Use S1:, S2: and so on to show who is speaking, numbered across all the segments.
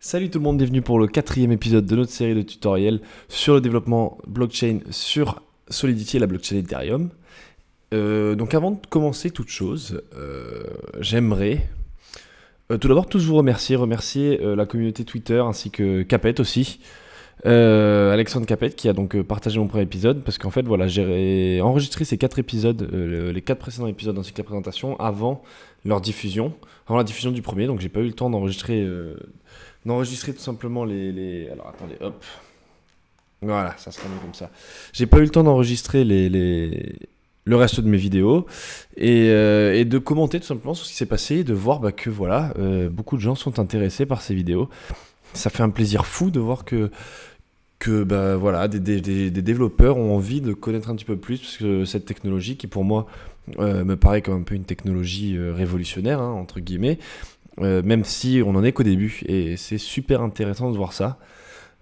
S1: Salut tout le monde, bienvenue pour le quatrième épisode de notre série de tutoriels sur le développement blockchain sur Solidity et la blockchain Ethereum. Euh, donc avant de commencer toute chose, euh, j'aimerais euh, tout d'abord tous vous remercier, remercier la communauté Twitter ainsi que Capet aussi. Alexandre Capet qui a donc partagé mon premier épisode parce qu'en fait voilà j'ai enregistré ces quatre épisodes, les quatre précédents épisodes ainsi que la présentation avant leur diffusion, avant la diffusion du premier donc j'ai pas eu le temps d'enregistrer d'enregistrer tout simplement les, les, Alors attendez, hop. Voilà, ça sera comme ça. J'ai pas eu le temps d'enregistrer les, le reste de mes vidéos euh, et, de commenter tout simplement sur ce qui s'est passé et de voir bah, que voilà, euh, beaucoup de gens sont intéressés par ces vidéos. Ça fait un plaisir fou de voir que que bah, voilà, des, des, développeurs ont envie de connaître un petit peu plus cette technologie qui pour moi euh, me paraît comme un peu une technologie révolutionnaire hein, entre guillemets euh, même si on n'en est qu'au début. Et c'est super intéressant de voir ça.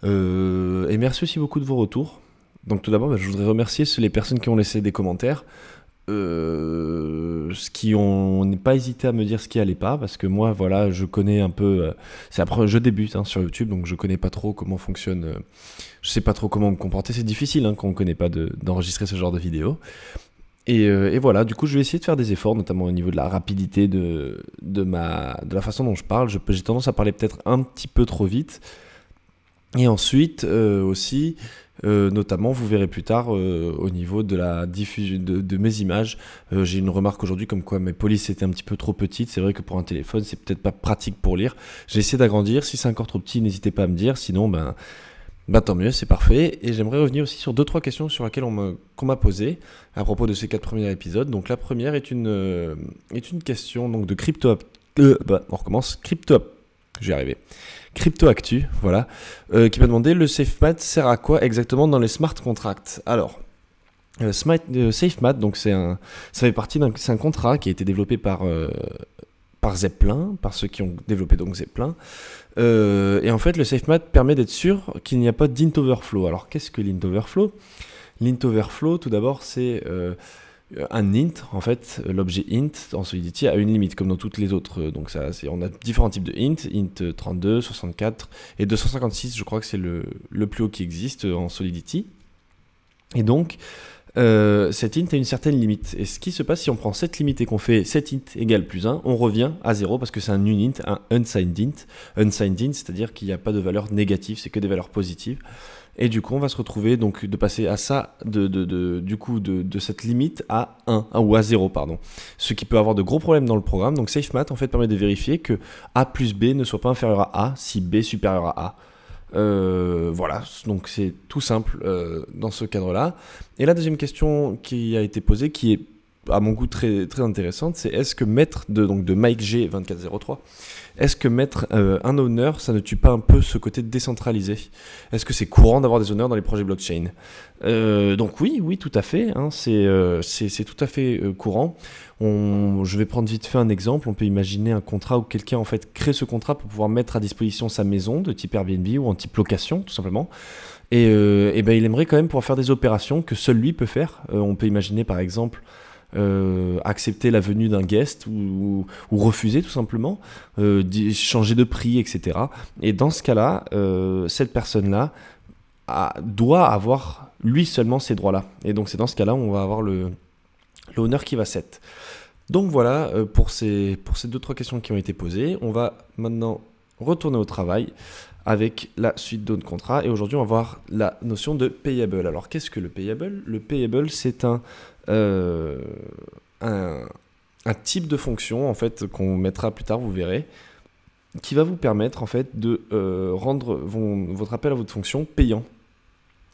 S1: Euh, et merci aussi beaucoup de vos retours. Donc tout d'abord, bah, je voudrais remercier les personnes qui ont laissé des commentaires. Euh, ce qui ont n'est pas hésité à me dire ce qui allait pas parce que moi voilà je connais un peu euh, c'est après je débute hein, sur YouTube donc je connais pas trop comment fonctionne je sais pas trop comment me comporter c'est difficile hein, quand on connaît pas d'enregistrer ce genre de vidéo euh, et, voilà, du coup, je vais essayer de faire des efforts, notamment au niveau de la rapidité de, de, ma, de la façon dont je parle. J'ai tendance à parler peut-être un petit peu trop vite. Et ensuite euh, aussi, euh, notamment, vous verrez plus tard au niveau de la diffusion de, mes images. J'ai une remarque aujourd'hui comme quoi mes polices étaient un petit peu trop petites. C'est vrai que pour un téléphone, c'est peut-être pas pratique pour lire. J'ai essayé d'agrandir. Si c'est encore trop petit, n'hésitez pas à me dire. Sinon, ben, bah tant mieux, c'est parfait. Et j'aimerais revenir aussi sur deux trois questions sur lesquelles on m'a posé à propos de ces quatre premiers épisodes. Donc la première est une euh, est une question donc de crypto euh, bah, on recommence crypto j'ai arrivé. Crypto Actu, voilà, euh, qui m'a demandé le SafeMath sert à quoi exactement dans les smart contracts Alors, SafeMath donc c'est un, ça fait partie d'un, c'est un contrat qui a été développé par par Zeppelin, par ceux qui ont développé donc Zeppelin. Euh, et en fait, le SafeMath permet d'être sûr qu'il n'y a pas d'int overflow. Alors, qu'est-ce que l'int overflow L'int overflow, tout d'abord, c'est euh, un int. En fait, l'objet int en Solidity a une limite, comme dans toutes les autres. Euh, donc, ça, on a différents types de int int 32, 64 et 256. Je crois que c'est le, le, plus haut qui existe en Solidity. Et donc, euh, cette int a une certaine limite. Et ce qui se passe si on prend cette limite et qu'on fait cette int égale plus 1, on revient à 0 parce que c'est un unint, un unsigned int. Unsigned int, c'est-à-dire qu'il n'y a pas de valeur négative, c'est que des valeurs positives. Et du coup, on va se retrouver donc de passer à ça, de, du coup, de, de, cette limite à 1, ou à 0, pardon. Ce qui peut avoir de gros problèmes dans le programme. Donc SafeMath, en fait, permet de vérifier que A plus B ne soit pas inférieur à A si B supérieur à A. Euh, voilà, donc c'est tout simple euh, dans ce cadre-là. Et la deuxième question qui a été posée, qui est à mon goût très, très intéressante, c'est est-ce que mettre, de, donc de Mike G 2403, est-ce que mettre euh, un honneur, ça ne tue pas un peu ce côté décentralisé Est-ce que c'est courant d'avoir des honneurs dans les projets blockchain euh, Donc oui, oui, tout à fait, hein, euh, c'est tout à fait courant. je vais prendre vite fait un exemple, on peut imaginer un contrat où quelqu'un en fait crée ce contrat pour pouvoir mettre à disposition sa maison de type Airbnb ou en type location tout simplement. Et, et ben, il aimerait quand même pouvoir faire des opérations que seul lui peut faire. on peut imaginer par exemple euh, accepter la venue d'un guest ou, refuser tout simplement, euh, changer de prix, etc. Et dans ce cas-là, euh, cette personne-là doit avoir lui seulement ces droits-là. Et donc c'est dans ce cas-là où on va avoir l'honneur qui va s'être. Donc voilà pour ces, pour ces deux, trois questions qui ont été posées. On va maintenant retourner au travail avec la suite d'autres contrats. Et aujourd'hui, on va voir la notion de payable. Alors, qu'est-ce que le payable Le payable, c'est un euh, un, un, type de fonction en fait qu'on mettra plus tard, vous verrez, qui va vous permettre en fait de euh, rendre votre appel à votre fonction payant.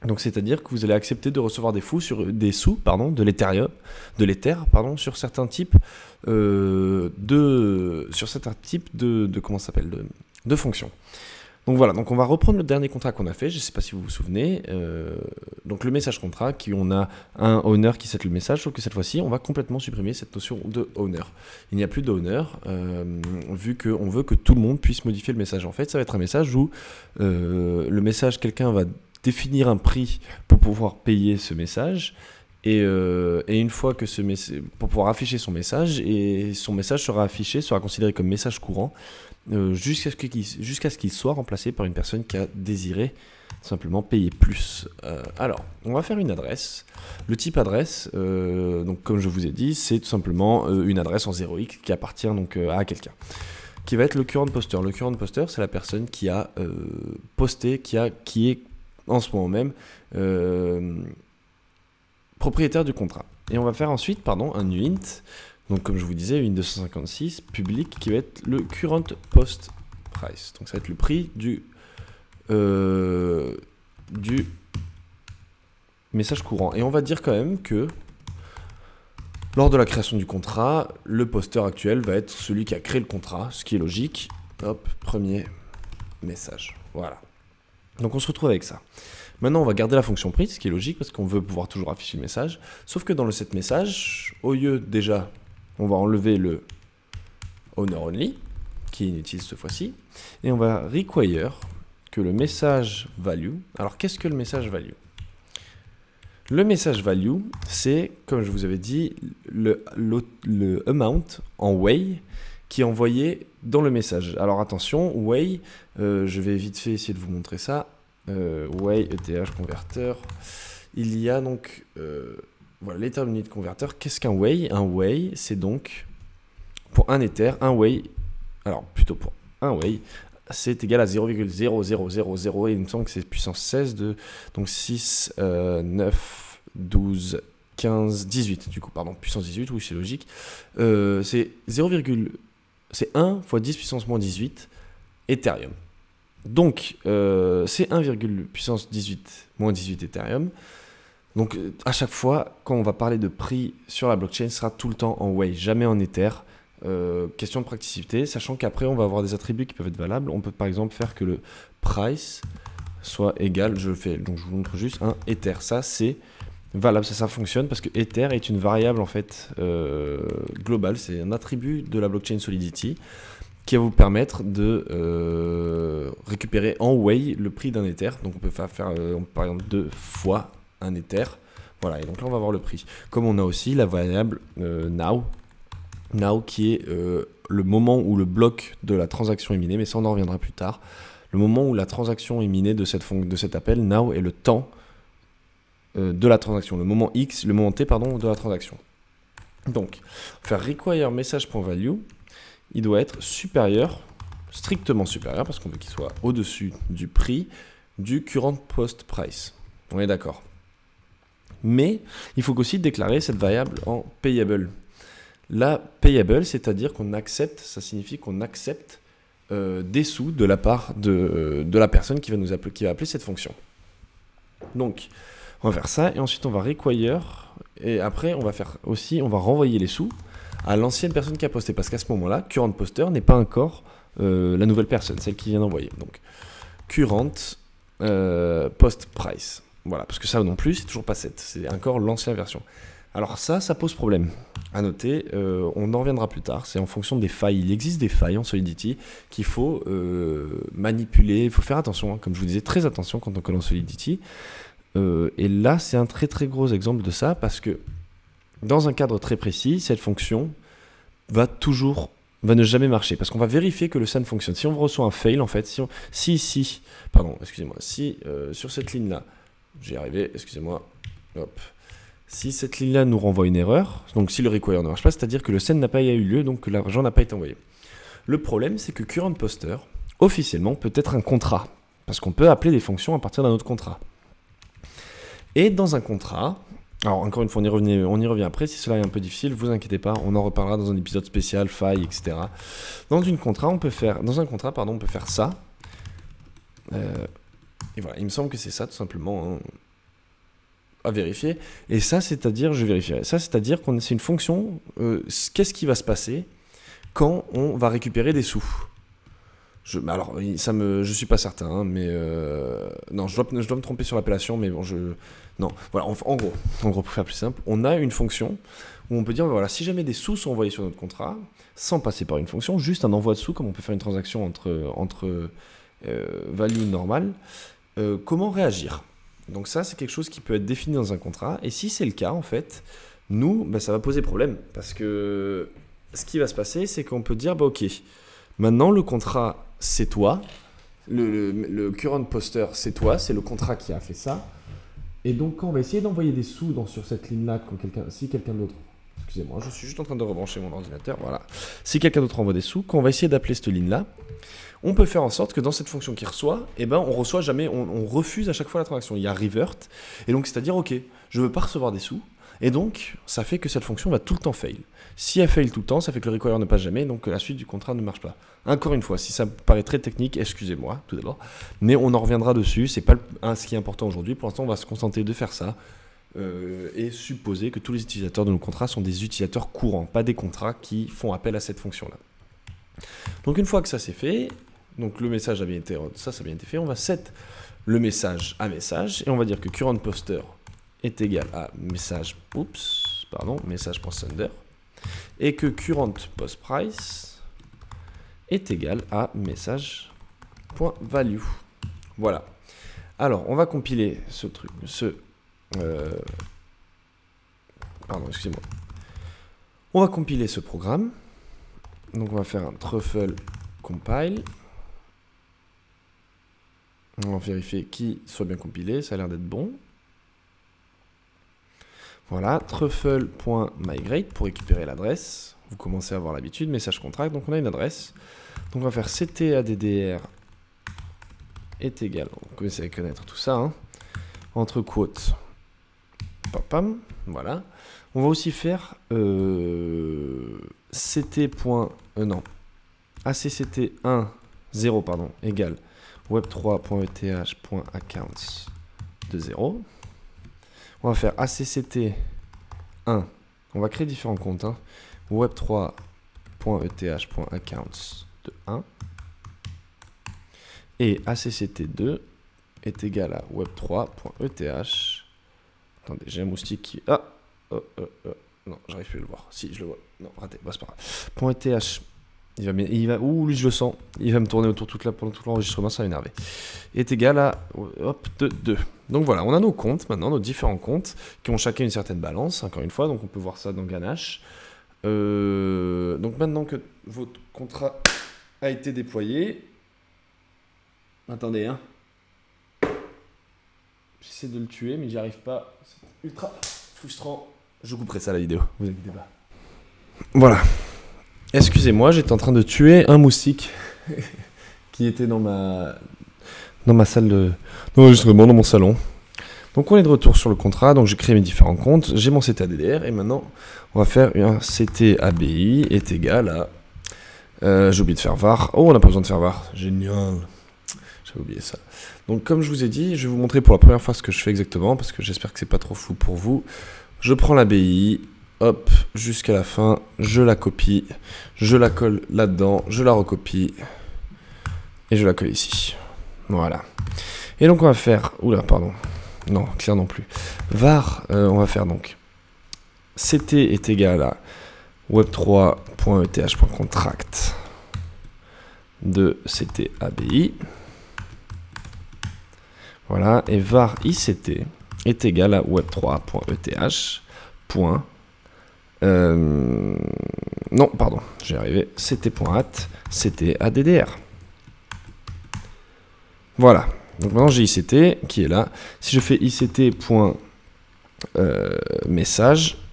S1: Donc c'est-à-dire que vous allez accepter de recevoir des, fous sur, des sous pardon, de l'Ethereum, de l'Ether, pardon, sur certains types euh, de sur certains types de, de comment s'appelle de, de fonctions. Donc voilà, donc on va reprendre le dernier contrat qu'on a fait, je ne sais pas si vous vous souvenez. Euh, donc le message contrat, qui on a un owner qui cède le message, sauf que cette fois-ci, on va complètement supprimer cette notion de owner. Il n'y a plus d'owner, euh, vu qu'on veut que tout le monde puisse modifier le message. En fait, ça va être un message où euh, le message, quelqu'un va définir un prix pour pouvoir payer ce message. Et, une fois que ce pour pouvoir afficher son message, et son message sera affiché, sera considéré comme message courant euh, jusqu'à ce qu'il soit remplacé par une personne qui a désiré simplement payer plus. Euh, alors, on va faire une adresse. Le type adresse, euh, donc comme je vous ai dit, c'est tout simplement une adresse en 0x qui appartient donc à quelqu'un. Qui va être le current poster. Le current poster, c'est la personne qui a posté, qui, a, qui est en ce moment même propriétaire du contrat. Et on va faire ensuite, pardon, un int donc comme je vous disais, une 256 public qui va être le current post price. Donc ça va être le prix du, euh, du message courant. Et on va dire quand même que lors de la création du contrat, le posteur actuel va être celui qui a créé le contrat, ce qui est logique. Hop, premier message. Voilà. Donc on se retrouve avec ça. Maintenant, on va garder la fonction prix, ce qui est logique parce qu'on veut pouvoir toujours afficher le message. Sauf que dans le set message, au lieu déjà on va enlever le honor only, qui est inutile cette fois-ci. Et on va require que le message value. Alors qu'est-ce que le message value Le message value, c'est, comme je vous avais dit, le, amount en way qui est envoyé dans le message. Alors attention, way, euh, je vais vite fait essayer de vous montrer ça. Euh, way ETH converteur Il y a donc euh, voilà, de converteur, qu'est-ce qu'un way Un way, c'est donc pour un Ether, un way, alors plutôt pour un way, c'est égal à 0,0000 et il me semble que c'est puissance 16 de donc 6, 9, 12, 15, 18 du coup, pardon, puissance 18, oui c'est logique. Euh, c'est 0, c'est 1 fois 10 puissance moins 18 Ethereum. Donc euh, c'est 1, puissance 18 moins 18 Ethereum. Donc à chaque fois, quand on va parler de prix sur la blockchain, ce sera tout le temps en Way, jamais en Ether. Euh, question de practicité, sachant qu'après on va avoir des attributs qui peuvent être valables. On peut par exemple faire que le price soit égal, je le fais, donc je vous montre juste un Ether. Ça c'est valable, ça, ça fonctionne parce que Ether est une variable en fait euh, globale, c'est un attribut de la blockchain Solidity qui va vous permettre de euh, récupérer en way le prix d'un Ether. Donc on peut faire, par exemple deux fois un éther, Voilà, et donc là, on va voir le prix. Comme on a aussi la variable euh, now, now qui est euh, le moment où le bloc de la transaction est miné, mais ça, on en reviendra plus tard. Le moment où la transaction est minée de, cette de cet appel, now, est le temps euh, de la transaction, le moment X, le moment T, pardon, de la transaction. Donc, faire require message.value, il doit être supérieur, strictement supérieur, parce qu'on veut qu'il soit au-dessus du prix du current post price. On est d'accord. Mais il faut aussi déclarer cette variable en payable. La payable, c'est-à-dire qu'on accepte, ça signifie qu'on accepte euh, des sous de la part de, euh, la personne qui va, nous appeler, qui va appeler cette fonction. Donc, on va faire ça, et ensuite on va require, et après on va faire aussi, on va renvoyer les sous à l'ancienne personne qui a posté, parce qu'à ce moment-là, current poster n'est pas encore euh, la nouvelle personne, celle qui vient d'envoyer. Donc, current post price. Voilà, parce que ça non plus, c'est toujours pas 7, c'est encore l'ancienne version. Alors ça, ça pose problème. À noter, euh, on en reviendra plus tard, c'est en fonction des failles. Il existe des failles en Solidity qu'il faut euh, manipuler, il faut faire attention, hein. comme je vous disais, très attention quand on colle en Solidity. Euh, et là, c'est un très très gros exemple de ça, parce que dans un cadre très précis, cette fonction va toujours va ne jamais marcher parce qu'on va vérifier que le SAN fonctionne. Si on reçoit un fail en fait, si on, si, pardon, excusez-moi, si sur cette ligne là j'ai arrivé, excusez-moi. Si cette ligne-là nous renvoie une erreur, donc si le require ne marche pas, c'est-à-dire que le scène n'a pas eu lieu, donc que l'argent n'a pas été envoyé. Le problème, c'est que current poster, officiellement, peut être un contrat, parce qu'on peut appeler des fonctions à partir d'un autre contrat. Et dans un contrat, alors encore une fois, on y, revient, après, si cela est un peu difficile, vous inquiétez pas, on en reparlera dans un épisode spécial, faille, etc. Dans, une contrat, on peut faire, dans un contrat, pardon, on peut faire ça. Euh, il me semble que c'est ça tout simplement hein, à vérifier. Et ça, c'est-à-dire, je vérifierai, ça, c'est-à-dire qu'on c'est une fonction, euh, qu'est-ce qui va se passer quand on va récupérer des sous je, alors, ça me, je suis pas certain, hein, mais euh, non, je dois, je dois, me tromper sur l'appellation, mais bon, je, non, voilà, en, gros, en gros, pour faire plus simple, on a une fonction où on peut dire, voilà, si jamais des sous sont envoyés sur notre contrat, sans passer par une fonction, juste un envoi de sous, comme on peut faire une transaction entre, entre euh, value normal euh, comment réagir Donc ça, c'est quelque chose qui peut être défini dans un contrat. Et si c'est le cas, en fait, nous, bah, ça va poser problème. Parce que ce qui va se passer, c'est qu'on peut dire, bah, ok, maintenant le contrat, c'est toi. Le, current poster, c'est toi. C'est le contrat qui a fait ça. Et donc, quand on va essayer d'envoyer des sous dans, sur cette ligne-là, quelqu'un si quelqu'un d'autre Excusez-moi, je suis juste en train de rebrancher mon ordinateur. Voilà. Si quelqu'un d'autre envoie des sous, qu'on va essayer d'appeler cette ligne-là, on peut faire en sorte que dans cette fonction qui reçoit, eh ben, on reçoit jamais, on, refuse à chaque fois la transaction. Il y a revert, et donc c'est-à-dire, ok, je veux pas recevoir des sous, et donc ça fait que cette fonction va tout le temps fail. Si elle fail tout le temps, ça fait que le require ne passe jamais, donc la suite du contrat ne marche pas. Encore une fois, si ça paraît très technique, excusez-moi tout d'abord, mais on en reviendra dessus, c'est pas ce qui est important aujourd'hui. Pour l'instant, on va se contenter de faire ça, euh, et supposer que tous les utilisateurs de nos contrats sont des utilisateurs courants, pas des contrats qui font appel à cette fonction-là. Donc une fois que ça c'est fait, donc le message a bien été, ça, ça a bien été fait, on va set le message à message et on va dire que currentPoster est égal à message, oops pardon, message.sender et que current post price est égal à message.value. Voilà. Alors, on va compiler ce truc, ce euh, pardon, excusez-moi. On va compiler ce programme. Donc on va faire un truffle compile. On va vérifier qu'il soit bien compilé, ça a l'air d'être bon. Voilà, truffle.migrate pour récupérer l'adresse. Vous commencez à avoir l'habitude, message contract, donc on a une adresse. Donc on va faire ctaddr est égal, On commence à connaître tout ça, hein, entre quotes, voilà. On va aussi faire euh, ct. Point, euh, non, acct1 0 pardon égale web 3ethaccounts de 0. On va faire acct1. On va créer différents comptes. Hein. web 3ethaccounts de 1. Et acct2 est égal à web3.eth Attendez, j'ai un moustique qui. Ah oh, oh, oh. Non, j'arrive plus à le voir. Si, je le vois. Non, raté, bah, c'est pas grave. Point TH. Il va, il va, ouh, lui, je le sens. Il va me tourner autour toute la, pendant tout l'enregistrement, ça va Est égal à, hop, 2, Donc voilà, on a nos comptes maintenant, nos différents comptes, qui ont chacun une certaine balance, encore une fois, donc on peut voir ça dans Ganache. Euh, donc maintenant que votre contrat a été déployé, attendez, hein, J'essaie de le tuer, mais j'y arrive pas. C'est ultra frustrant. Je couperai ça la vidéo, vous inquiétez pas. Voilà. Excusez-moi, j'étais en train de tuer un moustique qui était dans ma dans ma salle de justement, dans mon salon. Donc on est de retour sur le contrat, donc j'ai créé mes différents comptes, j'ai mon CTADDR et maintenant on va faire un CTABI est égal à... Euh, j'ai oublié de faire var, oh on a pas besoin de faire var, génial j'ai oublié ça. Donc comme je vous ai dit, je vais vous montrer pour la première fois ce que je fais exactement, parce que j'espère que c'est pas trop fou pour vous. Je prends l'ABI, hop, jusqu'à la fin, je la copie, je la colle là-dedans, je la recopie, et je la colle ici. Voilà. Et donc on va faire, oula pardon, non, clair non plus. var, euh, on va faire donc, ct est égal à web3.eth.contract de ctABI voilà, et var ict est égal à web3.eth. Euh, non, pardon, j'ai arrivé. ct.at, c'était addr. Voilà. Donc maintenant j'ai ict qui est là. Si je fais ict.message, euh,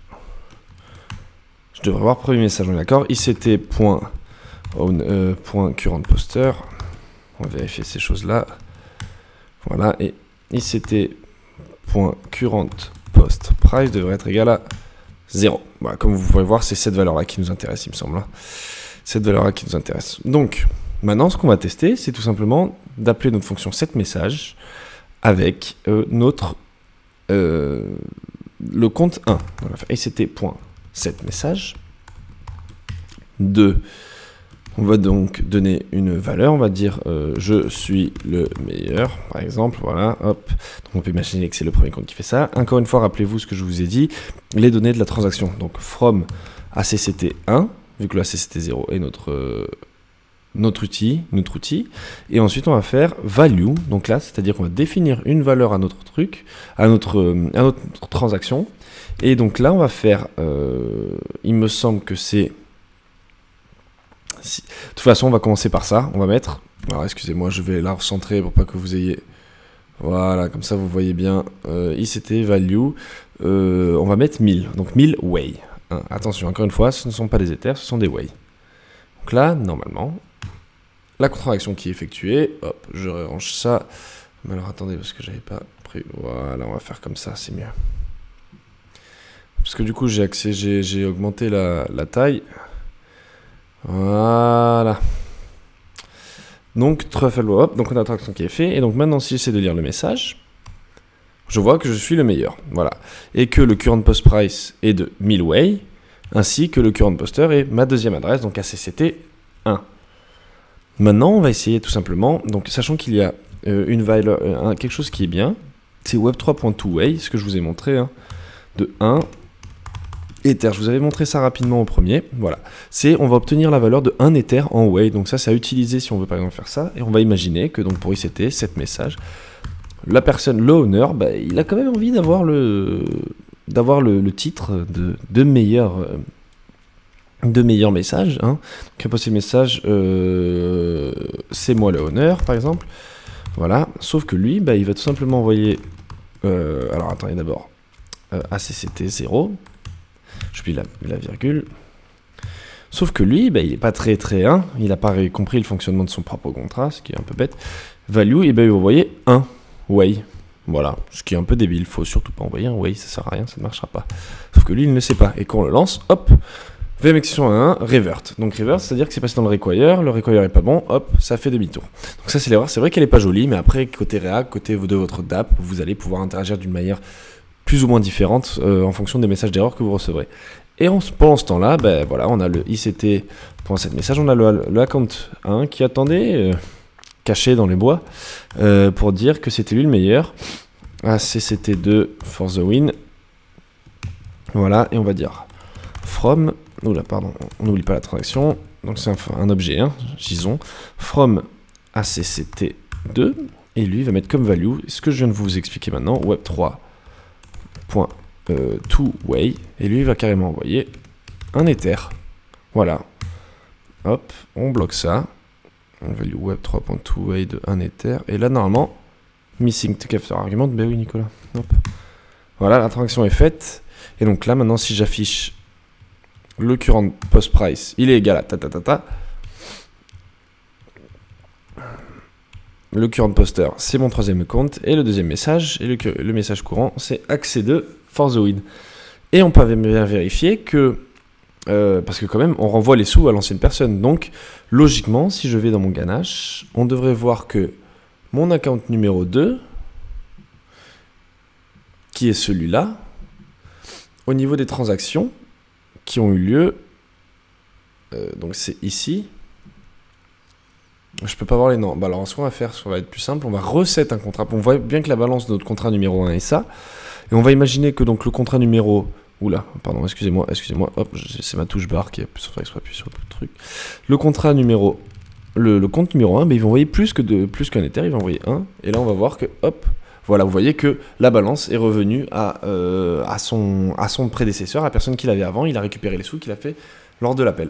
S1: je devrais voir premier message, on est d'accord ict.currentposter, euh, On va vérifier ces choses-là. Voilà, et ICT.CurrentPostPrice devrait être égal à 0. Bah, comme vous pouvez voir, c'est cette valeur-là qui nous intéresse, il me semble. Hein. Cette valeur-là qui nous intéresse. Donc, maintenant, ce qu'on va tester, c'est tout simplement d'appeler notre fonction setMessage avec euh, notre euh, le compte 1. Voilà, ICT.setMessage 2 on va donc donner une valeur, on va dire euh, je suis le meilleur, par exemple, voilà, hop. on peut imaginer que c'est le premier compte qui fait ça. Encore une fois, rappelez-vous ce que je vous ai dit, les données de la transaction. Donc from ACCT1, vu que le ACCT0 est notre, euh, notre, outil, notre outil. Et ensuite, on va faire value, donc là, c'est-à-dire qu'on va définir une valeur à notre truc, à notre, euh, à notre transaction. Et donc là, on va faire, il me semble que c'est de toute façon, on va commencer par ça. On va mettre. Alors, excusez-moi, je vais la recentrer pour pas que vous ayez. Voilà, comme ça vous voyez bien. Euh, ICT value. Euh, on va mettre 1000. Donc 1000 way. Hein, attention, encore une fois, ce ne sont pas des éthers, ce sont des way. Donc là, normalement, la contraction qui est effectuée. Hop, je range ça. Mais alors attendez, parce que j'avais pas pris. Voilà, on va faire comme ça, c'est mieux. Parce que du coup, j'ai accès, j'ai augmenté la taille. Voilà. Donc, truffle, hop, donc on a traction qui est fait. Et donc maintenant, si j'essaie de lire le message, je vois que je suis le meilleur. Voilà. Et que le current post price est de 1000 way ainsi que le current poster est ma deuxième adresse, donc ACCT 1. Maintenant, on va essayer tout simplement, donc sachant qu'il y a euh, une valeur, euh, quelque chose qui est bien, c'est Web 3.2way, ce que je vous ai montré, hein, de 1 Ether. Je vous avais montré ça rapidement au premier. Voilà. C'est on va obtenir la valeur de 1 Ether en way. Donc ça, c'est à utiliser si on veut par exemple faire ça. Et on va imaginer que donc pour ICT, 7 messages, la personne, le bah, il a quand même envie d'avoir le d'avoir le, titre de, de meilleur. Euh, de meilleurs messages. Hein. message, euh, c'est moi le owner par exemple. Voilà. Sauf que lui, bah, il va tout simplement envoyer. Euh, alors, attendez d'abord. ACCT0 je la, la virgule. Sauf que lui, bah, il n'est pas très très 1, il n'a pas compris le fonctionnement de son propre contrat, ce qui est un peu bête. Value, et eh ben il voyez 1 way. Voilà, ce qui est un peu débile, il faut surtout pas envoyer un way, ça sert à rien, ça ne marchera pas. Sauf que lui, il ne sait pas. Et quand on le lance, hop, vmx 1, revert. Donc revert, c'est-à-dire que c'est passé dans le require, le require est pas bon, hop, ça fait demi-tour. Donc ça c'est l'erreur, c'est vrai qu'elle n'est pas jolie, mais après, côté React, côté de votre DAP, vous allez pouvoir interagir d'une manière plus ou moins différentes euh, en fonction des messages d'erreur que vous recevrez. Et pendant ce temps-là, ben, voilà, on a le ICT pour cette message, on a le, account 1 hein, qui attendait, euh, caché dans les bois, euh, pour dire que c'était lui le meilleur. ACCT2 ah, for the win. Voilà, et on va dire from, oula, pardon, on n'oublie pas la transaction, donc c'est un, objet, hein, JSON, from ACCT2, et lui va mettre comme value ce que je viens de vous expliquer maintenant, Web3 euh, two-way, et lui, va carrément envoyer un Ether. Voilà. Hop, on bloque ça. On value web 3.2way de un Ether. Et là, normalement, missing to capture argument. Ben oui, Nicolas. Hop. Voilà, la transaction est faite. Et donc là, maintenant, si j'affiche le current post-price, il est égal à ta ta ta ta. le current poster, c'est mon troisième compte. Et le deuxième message, et le, message courant, c'est accès de for Et on peut bien vérifier que, euh, parce que quand même, on renvoie les sous à l'ancienne personne. Donc, logiquement, si je vais dans mon ganache, on devrait voir que mon account numéro 2, qui est celui-là, au niveau des transactions qui ont eu lieu, euh, donc c'est ici, je peux pas voir les noms. Bah alors, ce qu'on va faire, ce qu'on va être plus simple, on va reset un contrat. On voit bien que la balance de notre contrat numéro 1 est ça. Et on va imaginer que donc le contrat numéro... Oula, pardon, excusez-moi, excusez-moi. c'est ma touche barre qui est sur appuyer sur le truc. Le contrat numéro... Le, compte numéro 1, mais ils il va envoyer plus que de plus qu'un éther, il va envoyer 1. Et là, on va voir que, hop, voilà, vous voyez que la balance est revenue à, euh, à, son, à son prédécesseur, à la personne qu'il avait avant. Il a récupéré les sous qu'il a fait lors de l'appel.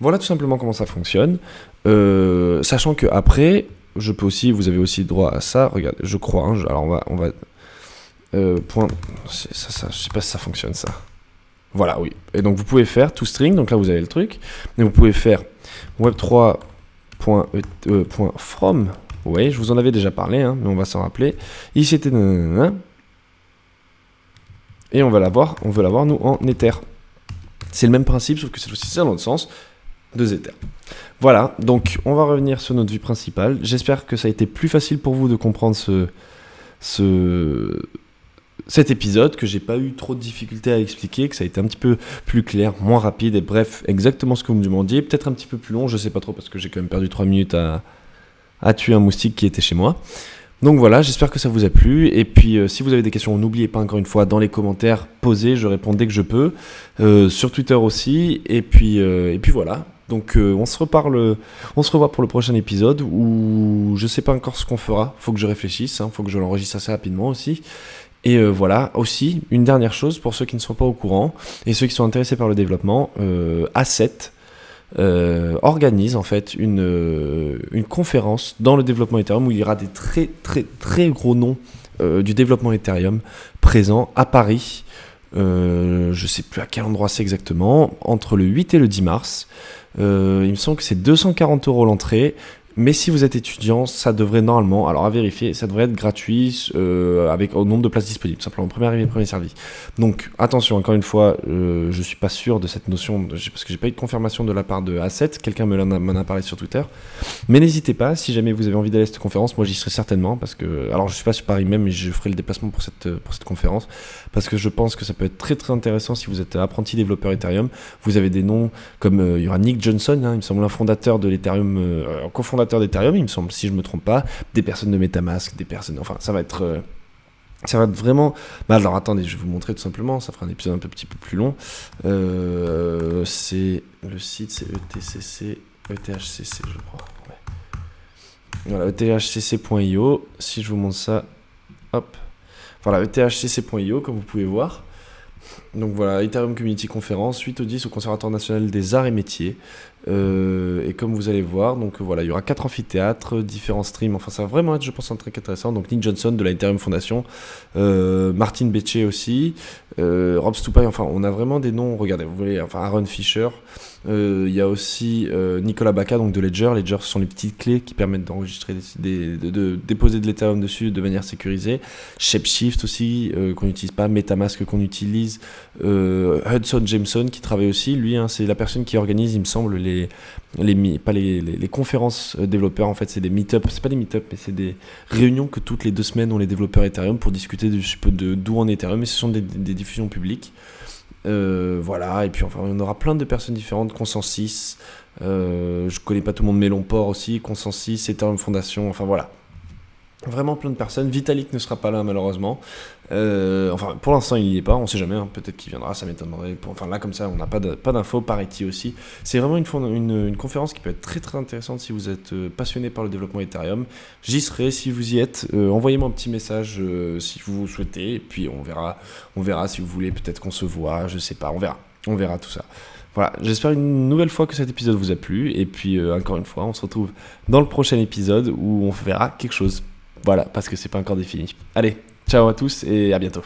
S1: Voilà tout simplement comment ça fonctionne. Euh, sachant que après, je peux aussi, vous avez aussi droit à ça. Regardez, je crois. Hein, alors on va, on va. Euh, point. Ça, ça, je sais pas si ça fonctionne ça. Voilà, oui. Et donc vous pouvez faire toString, Donc là vous avez le truc. Mais vous pouvez faire web3.from. E, euh, oui, je vous en avais déjà parlé, hein, mais on va s'en rappeler. Ici c'était et on va l'avoir, on veut l'avoir nous en Ether. C'est le même principe, sauf que c'est aussi ci dans l'autre sens. Deux Voilà, donc on va revenir sur notre vue principale. J'espère que ça a été plus facile pour vous de comprendre ce, ce, cet épisode, que j'ai pas eu trop de difficultés à expliquer, que ça a été un petit peu plus clair, moins rapide et bref, exactement ce que vous me demandiez. Peut-être un petit peu plus long, je sais pas trop parce que j'ai quand même perdu 3 minutes à, à tuer un moustique qui était chez moi. Donc voilà, j'espère que ça vous a plu. Et puis euh, si vous avez des questions, n'oubliez pas encore une fois dans les commentaires, posez, je réponds dès que je peux. Euh, sur Twitter aussi. Et puis, euh, et puis voilà. Donc euh, on se reparle, on se revoit pour le prochain épisode où je sais pas encore ce qu'on fera. Faut que je réfléchisse, Il hein. faut que je l'enregistre assez rapidement aussi. Et euh, voilà, aussi une dernière chose pour ceux qui ne sont pas au courant et ceux qui sont intéressés par le développement, euh, A7 euh, organise en fait une, conférence dans le développement Ethereum où il y aura des très très très gros noms du développement Ethereum présents à Paris. je ne sais plus à quel endroit c'est exactement, entre le 8 et le 10 mars. Euh, il me semble que c'est 240 euros l'entrée. Mais si vous êtes étudiant, ça devrait normalement, alors à vérifier, ça devrait être gratuit euh, avec au nombre de places disponibles, simplement premier arrivé, premier servi. Donc attention, encore une fois, je euh, je suis pas sûr de cette notion, parce que j'ai pas eu de confirmation de la part de Asset, 7 quelqu'un me m'en a, parlé sur Twitter. Mais n'hésitez pas, si jamais vous avez envie d'aller à cette conférence, moi j'y serai certainement, parce que, alors je suis pas sur Paris même, mais je ferai le déplacement pour cette, pour cette conférence, parce que je pense que ça peut être très très intéressant si vous êtes apprenti développeur Ethereum. Vous avez des noms comme, euh, il y aura Nick Johnson, hein, il me semble un fondateur de l'Ethereum, cofondateur d'Ethereum, il me semble, si je me trompe pas, des personnes de Metamask, des personnes. Enfin, ça va être. Euh, ça va être vraiment. Bah alors attendez, je vais vous montrer tout simplement, ça fera un épisode un peu, petit peu plus long. Euh, c'est. Le site, c'est ETCC. ETHCC, je crois. Voilà, ethcc.io. Si je vous montre ça, hop. Voilà, ethcc.io, comme vous pouvez voir. Donc voilà, Ethereum Community Conference, 8 au 10 au Conservatoire National des Arts et Métiers. Euh, et comme vous allez voir, donc voilà, il y aura quatre amphithéâtres, différents streams. Enfin, ça va vraiment être, je pense, un truc intéressant. Donc Nick Johnson de la Ethereum Foundation, euh, Martin Becce aussi, euh, Rob Stupai. Enfin, on a vraiment des noms. Regardez, vous voulez, enfin Aaron Fisher. Il euh, y a aussi euh, Nicolas Baca, donc de Ledger. Ledger, ce sont les petites clés qui permettent d'enregistrer, de, déposer de l'Ethereum dessus de manière sécurisée. Shapeshift aussi, euh, qu'on n'utilise pas. Metamask qu'on utilise. Hudson Jameson qui travaille aussi. Lui, hein, c'est la personne qui organise, il me semble, les, les pas les, les, conférences développeurs. En fait, c'est des meet-up. C'est pas des meet-up, mais c'est des réunions que toutes les deux semaines ont les développeurs Ethereum pour discuter de, d'où en Ethereum. Et ce sont des, des diffusions publiques. Euh, voilà, et puis enfin, on aura plein de personnes différentes, Consensus, euh, je connais pas tout le monde, mais Port aussi, Consensus, c'est une fondation, enfin voilà vraiment plein de personnes. Vitalik ne sera pas là malheureusement. Euh, enfin, pour l'instant, il n'y est pas. On sait jamais. Hein. Peut-être qu'il viendra. Ça m'étonnerait. Enfin, là comme ça, on n'a pas d'infos. Pas aussi. C'est vraiment une, conférence qui peut être très très intéressante si vous êtes euh, passionné par le développement Ethereum. J'y serai si vous y êtes. Euh, envoyez-moi un petit message si vous souhaitez. Et puis on verra. On verra si vous voulez. Peut-être qu'on se voit. Je sais pas. On verra. On verra tout ça. Voilà, j'espère une nouvelle fois que cet épisode vous a plu. Et puis, encore une fois, on se retrouve dans le prochain épisode où on verra quelque chose. Voilà, parce que c'est pas encore défini. Allez, ciao à tous et à bientôt.